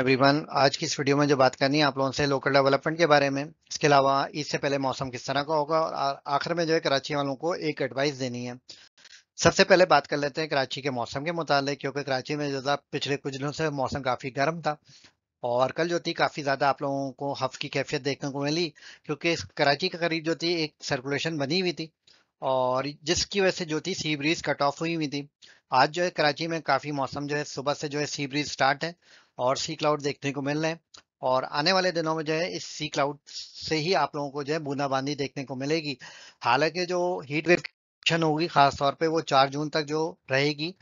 everyone आज की इस वीडियो में जो बात करनी है आप लोगों से लोकल डेवलपमेंट के बारे में इसके अलावा इससे पहले मौसम किस तरह का होगा और आखिर में जो है कराची वालों को एक एडवाइस देनी है सबसे पहले बात कर लेते हैं कराची के मौसम के मुतालिक क्योंकि कराची में जो पिछले कुछ दिनों से मौसम काफ़ी गर्म था और कल जो थी काफ़ी ज़्यादा आप लोगों को हफ की कैफियत देखने को मिली क्योंकि कराची के करीब जो थी एक सर्कुलेशन बनी हुई थी और जिसकी वजह से जो थी सी ब्रीज कट ऑफ हुई हुई थी आज जो है कराची में काफ़ी मौसम जो है सुबह से जो है सी ब्रीज स्टार्ट है और सी क्लाउड देखने को मिल रहे हैं और आने वाले दिनों में जो है इस सी क्लाउड से ही आप लोगों को जो है बूंदाबांदी देखने को मिलेगी हालांकि जो हीट वेव क्षण होगी खासतौर पर वो चार जून तक जो रहेगी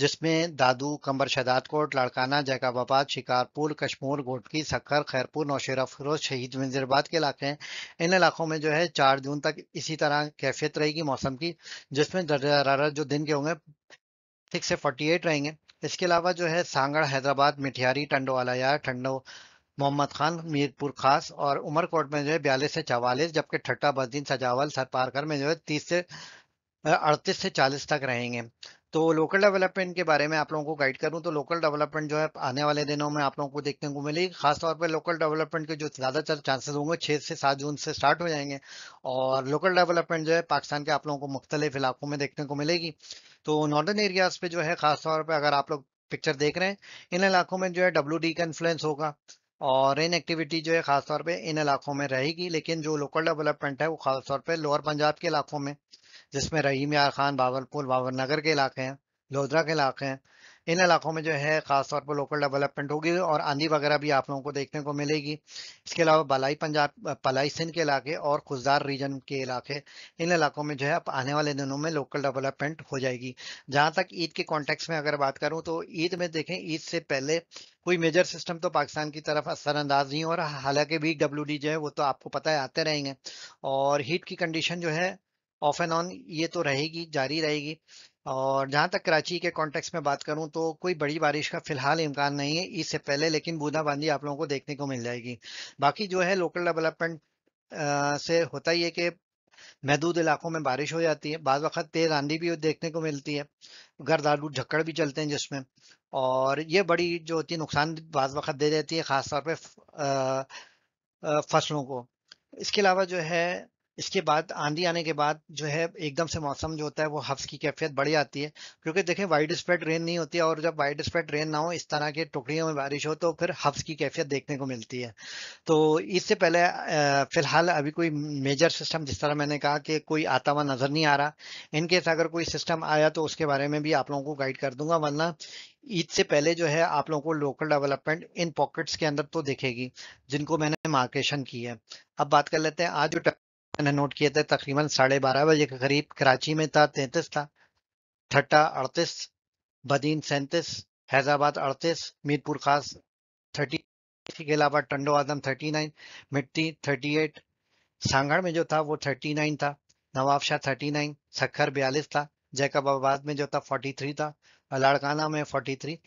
जिसमें दादू कंबर शदादकोट लड़काना जैकाबाबाद शिकारपुर कश्मीर घोटकी सखर खैरपुर नौशेरा फिरोज शहीद मंजिरबाद के इलाके हैं इन इलाकों में जो है चार जून तक इसी तरह कैफियत रहेगी मौसम की जिसमें दर्जा हरारत जो दिन के होंगे सिक्स से फोर्टी एट रहेंगे इसके अलावा जो है सांगड़ हैदराबाद मिठियारी टंडो आलायार टंडो मोहम्मद खान मीरपुर खास और उमरकोट में जो है बयालीस से चवालीस जबकि ठट्टा बद्दीन सजावल सरपारकर में जो है तीस से अड़तीस से चालीस तक रहेंगे तो लोकल डेवलपमेंट के बारे में आप लोगों को गाइड करूं तो लोकल डेवलपमेंट जो है आने वाले दिनों में आप लोगों को देखने को मिलेगी खासतौर पर लोकल डेवलपमेंट के जो ज़्यादातर चांसेस होंगे छह से सात जून से स्टार्ट हो जाएंगे और लोकल डेवलपमेंट जो है पाकिस्तान के आप लोगों को मुख्तलिफ इलाकों में देखने को मिलेगी तो नॉर्दर्न एरियाज़ पे जो है खासतौर पर अगर आप लोग पिक्चर देख रहे हैं इन इलाकों में जो है डब्ल्यू डी का इन्फ्लुएंस होगा और इन एक्टिविटी जो है खासतौर पर इन इलाकों में रहेगी लेकिन जो लोकल डेवलपमेंट है वो खासतौर पर लोअर पंजाब के इलाकों में जिसमें रहीम यार खान बाबर नगर के इलाके हैं लोधरा के इलाके हैं इन इलाकों में जो है ख़ासतौर पर लोकल डेवलपमेंट होगी और आंधी वगैरह भी आप लोगों को देखने को मिलेगी इसके अलावा बलाई पंजाब पलाई सिंध के इलाके और खुजदार रीजन के इलाके इन इलाकों में जो है आप आने वाले दिनों में लोकल डेवलपमेंट हो जाएगी जहाँ तक ईद के कॉन्टेक्स्ट में अगर बात करूँ तो ईद में देखें ईद से पहले कोई मेजर सिस्टम तो पाकिस्तान की तरफ असरअंदाज नहीं हो रहा हालांकि वीक डब्ल्यू जो है वो तो आपको पता है आते रहेंगे और हीट की कंडीशन जो है ऑफ एंड ऑन ये तो रहेगी जारी रहेगी और जहाँ तक कराची के कॉन्टेक्स्ट में बात करूँ तो कोई बड़ी बारिश का फिलहाल इम्कान नहीं है इससे पहले लेकिन बूंदाबांदी आप लोगों को देखने को मिल जाएगी बाकी जो है लोकल डेवलपमेंट से होता ही है कि महदूद इलाकों में बारिश हो जाती है बाद वक्त तेज आंधी भी देखने को मिलती है दारू झक्कड़ भी चलते हैं जिसमें और ये बड़ी जो होती है नुकसान बाद वक्त दे देती है ख़ासतौर पर फसलों को इसके अलावा जो है इसके बाद आंधी आने के बाद जो है एकदम से मौसम जो होता है वो हफ्स की कैफियत बढ़ जाती है क्योंकि देखें वाइड स्प्रेड रेन नहीं होती है और जब वाइड स्प्रेड रेन ना हो इस तरह के टुकड़ियों में बारिश हो तो फिर हफ्स की कैफियत देखने को मिलती है तो इससे पहले फिलहाल अभी कोई मेजर सिस्टम जिस तरह मैंने कहा कि कोई आता हुआ नज़र नहीं आ रहा इनकेस अगर कोई सिस्टम आया तो उसके बारे में भी आप लोगों को गाइड कर दूंगा वरना ईद से पहले जो है आप लोगों को लोकल डेवलपमेंट इन पॉकेट्स के अंदर तो दिखेगी जिनको मैंने मार्केशन की है अब बात कर लेते हैं आज जो मैंने नोट किया था तकरीबन साढ़े बारह बजे के करीब कराची में था तैंतीस था ठट्टा अड़तीस बदीन सैंतीस हैदराबाद अड़तीस मीरपुर खास थर्टी इसी के अलावा Tando Adam thirty nine Mithi thirty eight Sanghar में जो था वो थर्टी नाइन था नवाबशाह थर्टी नाइन सखर बयालीस था जैकबाबाद में जो था फोर्टी थ्री था अलाड़काना में forty three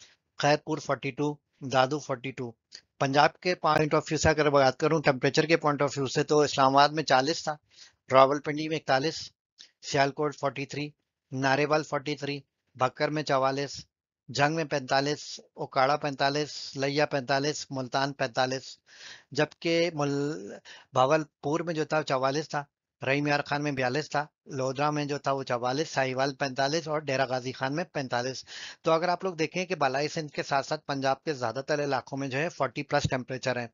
Khairpur forty two Dadu forty two Punjab के पॉइंट ऑफ व्यू से अगर बात करूँ टेम्परेचर के पॉइंट ऑफ व्यू से तो इस्लामाबाद में 40 था रावलपिंडी में इकतालीस सियालकोट 43, नारेवाल थ्री भक्कर में चवालीस जंग में 45, ओकाड़ा 45, लैया 45, मुल्तान 45, जबकि मुल भावलपुर में जो था चवालीस था रहीम यार खान में बयालीस था लोधरा में जो था वो चवालीस साहिवाल पैंतालीस और डेरा गाजी खान में पैंतालीस तो अगर आप लोग देखें कि बालाई सिंध के साथ साथ पंजाब के ज्यादातर इलाकों में जो है फोर्टी प्लस टेम्परेचर है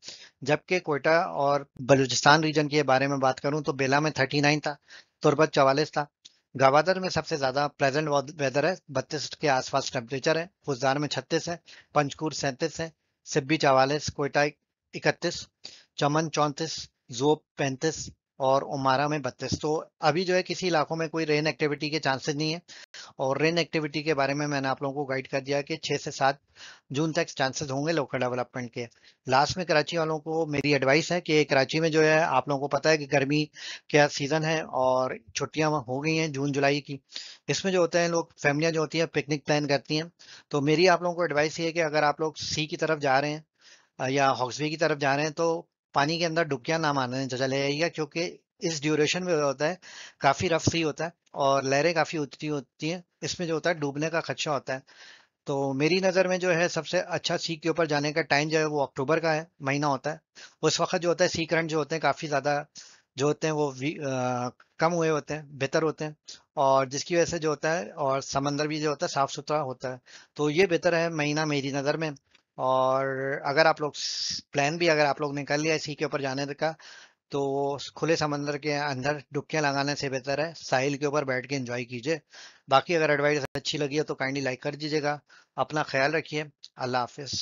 जबकि कोयटा और बलूचिस्तान रीजन के बारे में बात करूं तो बेला में थर्टी नाइन था तुरबत चवालीस था गवादर में सबसे ज्यादा प्रेजेंट वेदर है बत्तीस के आसपास टेम्परेचर है फुजदार में छत्तीस है पंचकूर सैंतीस है सिब्बी चवालीस कोयटा इकतीस चमन चौंतीस जोब पैंतीस और उमारा में बत्तीस तो अभी जो है किसी इलाकों में कोई रेन एक्टिविटी के चांसेस नहीं है और रेन एक्टिविटी के बारे में मैंने आप लोगों को गाइड कर दिया कि 6 से सात जून तक चांसेस होंगे लोकल डेवलपमेंट के लास्ट में कराची वालों को मेरी एडवाइस है कि कराची में जो है आप लोगों को पता है कि गर्मी क्या सीज़न है और छुट्टियां हो गई हैं जून जुलाई की इसमें जो होते हैं लोग फैमिलियां जो होती हैं पिकनिक प्लान करती हैं तो मेरी आप लोगों को एडवाइस ये है कि अगर आप लोग सी की तरफ जा रहे हैं या हॉक्सवे की तरफ जा रहे हैं तो पानी के अंदर डुबकियां ना मारने चले जाइएगा क्योंकि इस ड्यूरेशन में होता है काफ़ी रफ सी होता है और लहरें काफ़ी उतरी होती हैं इसमें जो होता है डूबने का खदशा होता है तो मेरी नज़र में जो है सबसे अच्छा सी के ऊपर जाने का टाइम जो है वो अक्टूबर का है महीना होता है उस वक्त जो होता है सी करंट जो होते हैं काफ़ी ज़्यादा जो होते हैं वो कम हुए होते हैं बेहतर होते हैं और जिसकी वजह से जो होता है और समंदर भी जो होता है साफ़ सुथरा होता है तो ये बेहतर है महीना मेरी नज़र में और अगर आप लोग प्लान भी अगर आप लोग ने कर लिया इसी के ऊपर जाने का तो खुले समंदर के अंदर डुबकियाँ लगाने से बेहतर है साहिल के ऊपर बैठ के एंजॉय कीजिए बाकी अगर एडवाइस अच्छी लगी है तो काइंडली लाइक कर दीजिएगा अपना ख्याल रखिए अल्लाह हाफिज़